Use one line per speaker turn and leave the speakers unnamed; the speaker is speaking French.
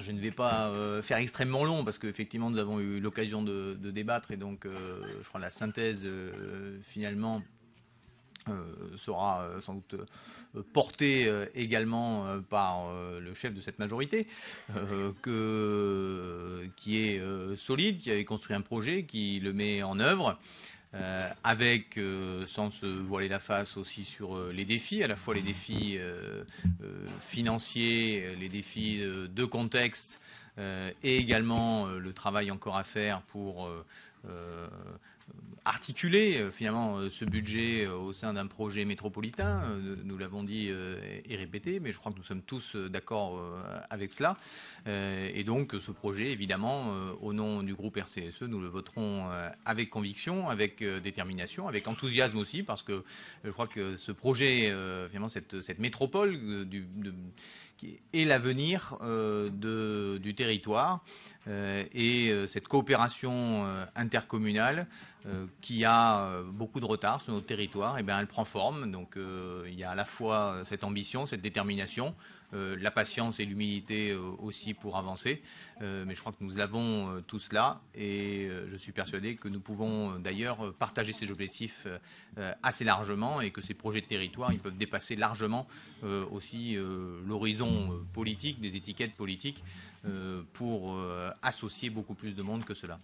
je ne vais pas euh, faire extrêmement long parce qu'effectivement, nous avons eu l'occasion de, débattre et donc, euh, je crois, la synthèse euh, finalement sera sans doute portée également par le chef de cette majorité, qui est solide, qui avait construit un projet, qui le met en œuvre. Euh, avec, euh, sans se voiler la face aussi sur euh, les défis, à la fois les défis financiers, les défis de contexte, et également le travail encore à faire pour articuler euh, finalement euh, ce budget euh, au sein d'un projet métropolitain. Nous l'avons dit et répété, mais je crois que nous sommes tous d'accord avec cela. Et donc ce projet, évidemment, au nom du groupe RCSE, nous le voterons avec conviction, avec détermination, avec enthousiasme aussi, parce que je crois que ce projet, finalement, cette, métropole du, et l'avenir euh, du territoire euh, et euh, cette coopération intercommunale qui a beaucoup de retard sur notre territoire, et eh bien elle prend forme. Donc il y a à la fois cette ambition, cette détermination, la patience et l'humilité aussi pour avancer. mais je crois que nous avons tout cela et je suis persuadé que nous pouvons d'ailleurs partager ces objectifs assez largement et que ces projets de territoire ils peuvent dépasser largement aussi l'horizon euh, politiques, des étiquettes politiques, euh, pour euh, associer beaucoup plus de monde que cela.